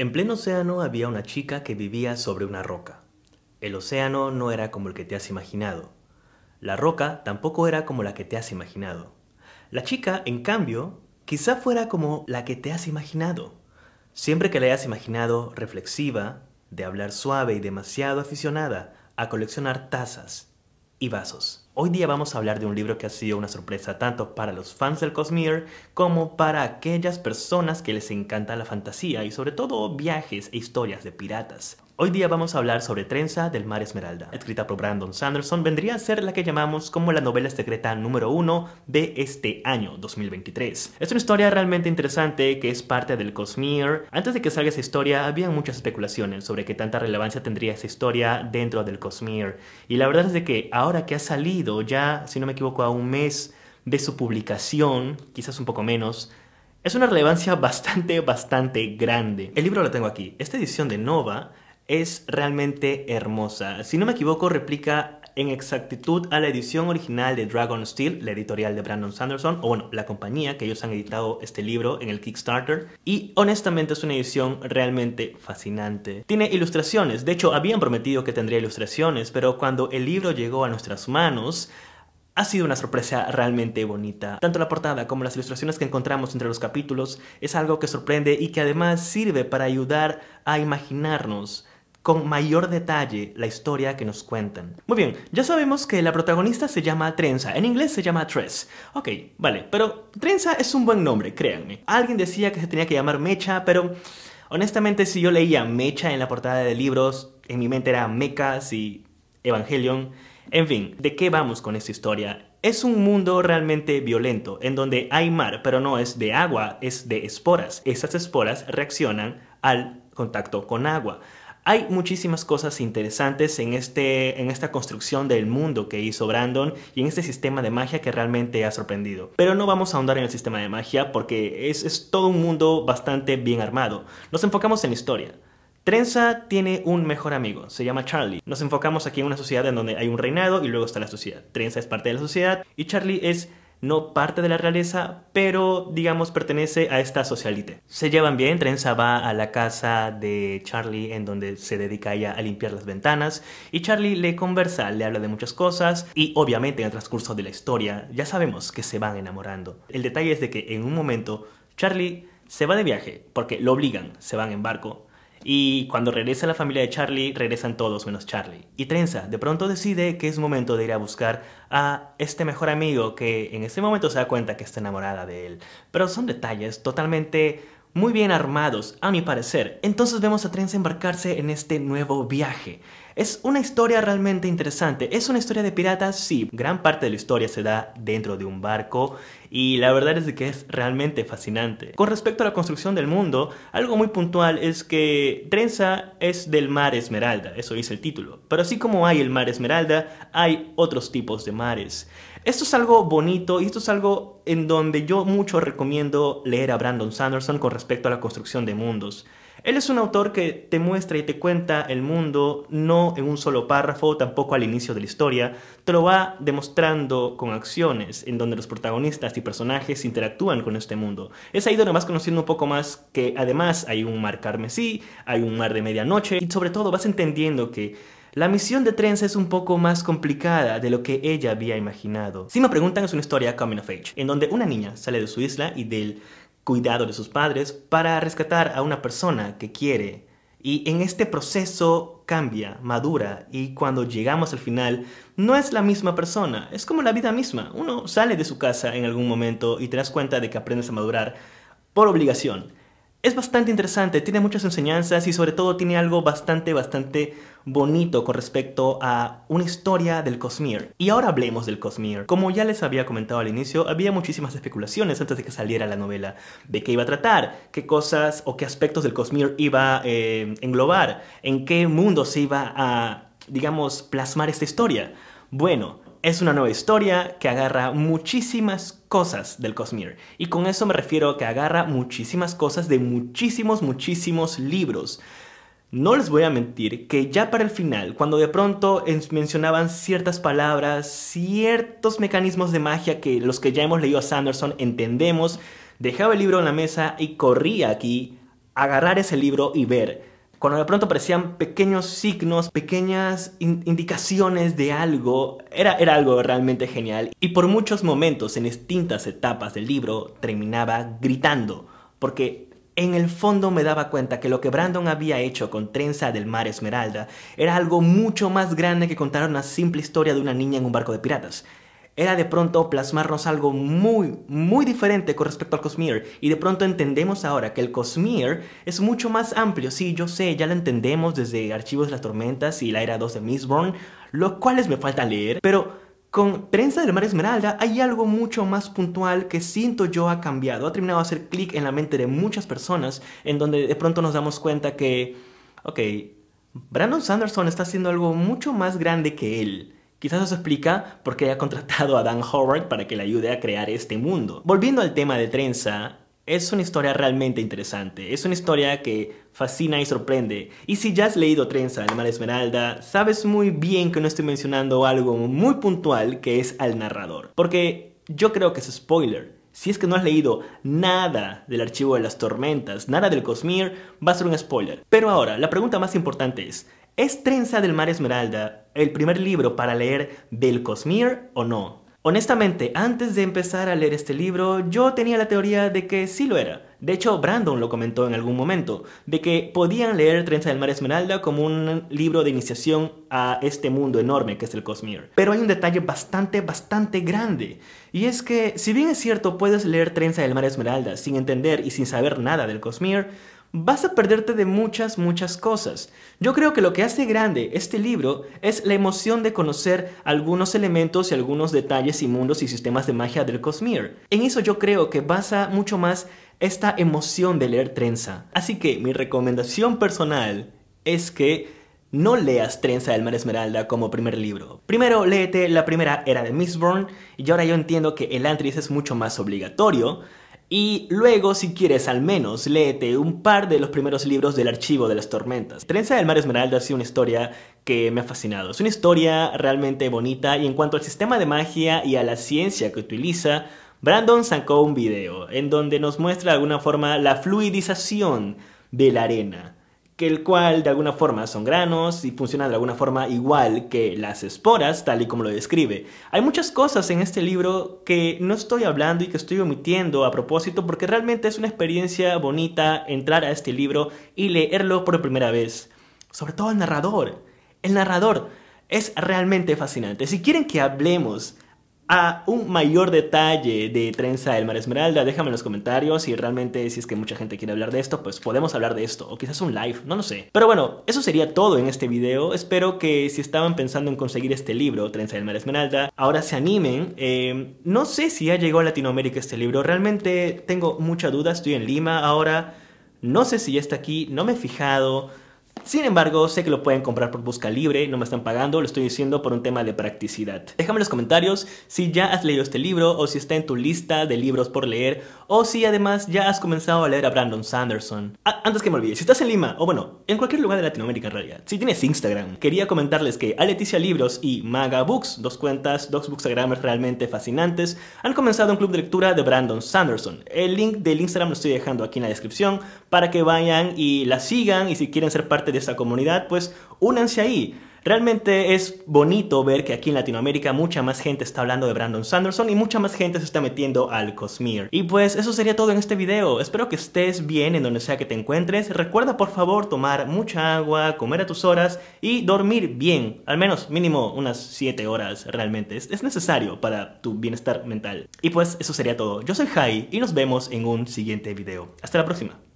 En pleno océano había una chica que vivía sobre una roca. El océano no era como el que te has imaginado. La roca tampoco era como la que te has imaginado. La chica, en cambio, quizá fuera como la que te has imaginado. Siempre que la hayas imaginado reflexiva, de hablar suave y demasiado aficionada a coleccionar tazas y vasos. Hoy día vamos a hablar de un libro que ha sido una sorpresa tanto para los fans del Cosmere como para aquellas personas que les encanta la fantasía y sobre todo viajes e historias de piratas. Hoy día vamos a hablar sobre Trenza del Mar Esmeralda, escrita por Brandon Sanderson, vendría a ser la que llamamos como la novela secreta número uno de este año 2023. Es una historia realmente interesante que es parte del Cosmere. Antes de que salga esa historia había muchas especulaciones sobre qué tanta relevancia tendría esa historia dentro del Cosmere y la verdad es de que ahora que ha salido ya, si no me equivoco, a un mes de su publicación, quizás un poco menos, es una relevancia bastante, bastante grande. El libro lo tengo aquí. Esta edición de Nova es realmente hermosa. Si no me equivoco, replica en exactitud a la edición original de Dragon Steel, la editorial de Brandon Sanderson, o bueno, la compañía que ellos han editado este libro en el Kickstarter. Y honestamente es una edición realmente fascinante. Tiene ilustraciones, de hecho habían prometido que tendría ilustraciones, pero cuando el libro llegó a nuestras manos, ha sido una sorpresa realmente bonita. Tanto la portada como las ilustraciones que encontramos entre los capítulos es algo que sorprende y que además sirve para ayudar a imaginarnos con mayor detalle la historia que nos cuentan. Muy bien, ya sabemos que la protagonista se llama Trenza, en inglés se llama Tress. Ok, vale, pero Trenza es un buen nombre, créanme. Alguien decía que se tenía que llamar Mecha, pero honestamente si yo leía Mecha en la portada de libros, en mi mente era Mechas y Evangelion. En fin, ¿de qué vamos con esta historia? Es un mundo realmente violento, en donde hay mar, pero no es de agua, es de esporas. Esas esporas reaccionan al contacto con agua. Hay muchísimas cosas interesantes en, este, en esta construcción del mundo que hizo Brandon y en este sistema de magia que realmente ha sorprendido. Pero no vamos a ahondar en el sistema de magia porque es, es todo un mundo bastante bien armado. Nos enfocamos en la historia. Trenza tiene un mejor amigo, se llama Charlie. Nos enfocamos aquí en una sociedad en donde hay un reinado y luego está la sociedad. Trenza es parte de la sociedad y Charlie es no parte de la realeza, pero digamos pertenece a esta socialite. Se llevan bien, Trenza va a la casa de Charlie en donde se dedica ella a limpiar las ventanas y Charlie le conversa, le habla de muchas cosas y obviamente en el transcurso de la historia ya sabemos que se van enamorando. El detalle es de que en un momento Charlie se va de viaje porque lo obligan, se van en barco y cuando regresa la familia de Charlie, regresan todos menos Charlie. Y Trenza de pronto decide que es momento de ir a buscar a este mejor amigo que en ese momento se da cuenta que está enamorada de él. Pero son detalles totalmente muy bien armados, a mi parecer. Entonces vemos a Trenza embarcarse en este nuevo viaje. Es una historia realmente interesante. ¿Es una historia de piratas? Sí, gran parte de la historia se da dentro de un barco y la verdad es que es realmente fascinante. Con respecto a la construcción del mundo, algo muy puntual es que Trenza es del mar Esmeralda, eso dice el título. Pero así como hay el mar Esmeralda, hay otros tipos de mares. Esto es algo bonito y esto es algo en donde yo mucho recomiendo leer a Brandon Sanderson con respecto a la construcción de mundos. Él es un autor que te muestra y te cuenta el mundo no en un solo párrafo, tampoco al inicio de la historia, te lo va demostrando con acciones en donde los protagonistas y personajes interactúan con este mundo. Es ahí donde vas conociendo un poco más que además hay un mar carmesí, hay un mar de medianoche y sobre todo vas entendiendo que la misión de Trenza es un poco más complicada de lo que ella había imaginado. Si me preguntan es una historia coming of age, en donde una niña sale de su isla y del cuidado de sus padres para rescatar a una persona que quiere. Y en este proceso cambia, madura, y cuando llegamos al final, no es la misma persona, es como la vida misma. Uno sale de su casa en algún momento y te das cuenta de que aprendes a madurar por obligación es bastante interesante, tiene muchas enseñanzas y sobre todo tiene algo bastante, bastante bonito con respecto a una historia del Cosmere. Y ahora hablemos del Cosmere. Como ya les había comentado al inicio, había muchísimas especulaciones antes de que saliera la novela de qué iba a tratar, qué cosas o qué aspectos del Cosmere iba a eh, englobar, en qué mundo se iba a, digamos, plasmar esta historia. Bueno, es una nueva historia que agarra muchísimas cosas del Cosmere. Y con eso me refiero a que agarra muchísimas cosas de muchísimos, muchísimos libros. No les voy a mentir que ya para el final, cuando de pronto mencionaban ciertas palabras, ciertos mecanismos de magia que los que ya hemos leído a Sanderson entendemos, dejaba el libro en la mesa y corría aquí a agarrar ese libro y ver cuando de pronto aparecían pequeños signos, pequeñas indicaciones de algo, era, era algo realmente genial y por muchos momentos en distintas etapas del libro terminaba gritando, porque en el fondo me daba cuenta que lo que Brandon había hecho con Trenza del Mar Esmeralda era algo mucho más grande que contar una simple historia de una niña en un barco de piratas era de pronto plasmarnos algo muy, muy diferente con respecto al Cosmere. Y de pronto entendemos ahora que el Cosmere es mucho más amplio. Sí, yo sé, ya lo entendemos desde Archivos de las Tormentas y la Era 2 de Mistborn, cual es me falta leer, pero... Con Prensa del Mar Esmeralda hay algo mucho más puntual que siento yo ha cambiado. Ha terminado de hacer clic en la mente de muchas personas, en donde de pronto nos damos cuenta que, ok, Brandon Sanderson está haciendo algo mucho más grande que él. Quizás eso explica por qué ha contratado a Dan Howard para que le ayude a crear este mundo. Volviendo al tema de Trenza, es una historia realmente interesante. Es una historia que fascina y sorprende. Y si ya has leído Trenza, del mar esmeralda, sabes muy bien que no estoy mencionando algo muy puntual que es al narrador. Porque yo creo que es spoiler. Si es que no has leído nada del archivo de las tormentas, nada del Cosmere, va a ser un spoiler. Pero ahora, la pregunta más importante es, ¿es Trenza del mar esmeralda el primer libro para leer del Cosmere o no. Honestamente, antes de empezar a leer este libro, yo tenía la teoría de que sí lo era. De hecho, Brandon lo comentó en algún momento, de que podían leer Trenza del Mar Esmeralda como un libro de iniciación a este mundo enorme que es el Cosmere. Pero hay un detalle bastante, bastante grande, y es que, si bien es cierto puedes leer Trenza del Mar Esmeralda sin entender y sin saber nada del Cosmere, vas a perderte de muchas, muchas cosas. Yo creo que lo que hace grande este libro es la emoción de conocer algunos elementos y algunos detalles y mundos y sistemas de magia del Cosmere. En eso yo creo que basa mucho más esta emoción de leer trenza. Así que mi recomendación personal es que no leas Trenza del Mar Esmeralda como primer libro. Primero léete la primera era de Mistborn y ahora yo entiendo que el Antris es mucho más obligatorio, y luego, si quieres, al menos léete un par de los primeros libros del Archivo de las Tormentas. Trenza del Mar Esmeralda ha sido una historia que me ha fascinado. Es una historia realmente bonita y en cuanto al sistema de magia y a la ciencia que utiliza, Brandon sacó un video en donde nos muestra de alguna forma la fluidización de la arena que el cual de alguna forma son granos y funciona de alguna forma igual que las esporas, tal y como lo describe. Hay muchas cosas en este libro que no estoy hablando y que estoy omitiendo a propósito porque realmente es una experiencia bonita entrar a este libro y leerlo por primera vez. Sobre todo el narrador. El narrador es realmente fascinante. Si quieren que hablemos a un mayor detalle de trenza del mar esmeralda, déjame en los comentarios y realmente si es que mucha gente quiere hablar de esto, pues podemos hablar de esto o quizás un live, no lo sé. Pero bueno, eso sería todo en este video. Espero que si estaban pensando en conseguir este libro, Trenza del mar esmeralda, ahora se animen. Eh, no sé si ya llegó a Latinoamérica este libro, realmente tengo mucha duda, estoy en Lima ahora. No sé si ya está aquí, no me he fijado. Sin embargo, sé que lo pueden comprar por busca libre, no me están pagando, lo estoy diciendo por un tema de practicidad. Déjame en los comentarios si ya has leído este libro o si está en tu lista de libros por leer o si además ya has comenzado a leer a Brandon Sanderson. Ah, antes que me olvide, si estás en Lima o bueno, en cualquier lugar de Latinoamérica en realidad, si tienes Instagram, quería comentarles que a Leticia Libros y Maga Books, dos cuentas, dos bookstagramers realmente fascinantes, han comenzado un club de lectura de Brandon Sanderson. El link del Instagram lo estoy dejando aquí en la descripción para que vayan y la sigan y si quieren ser parte de esta comunidad, pues únanse ahí. Realmente es bonito ver que aquí en Latinoamérica mucha más gente está hablando de Brandon Sanderson y mucha más gente se está metiendo al Cosmere. Y pues eso sería todo en este video. Espero que estés bien en donde sea que te encuentres. Recuerda por favor tomar mucha agua, comer a tus horas y dormir bien. Al menos mínimo unas 7 horas realmente. es necesario para tu bienestar mental. Y pues eso sería todo. Yo soy Jai y nos vemos en un siguiente video. Hasta la próxima.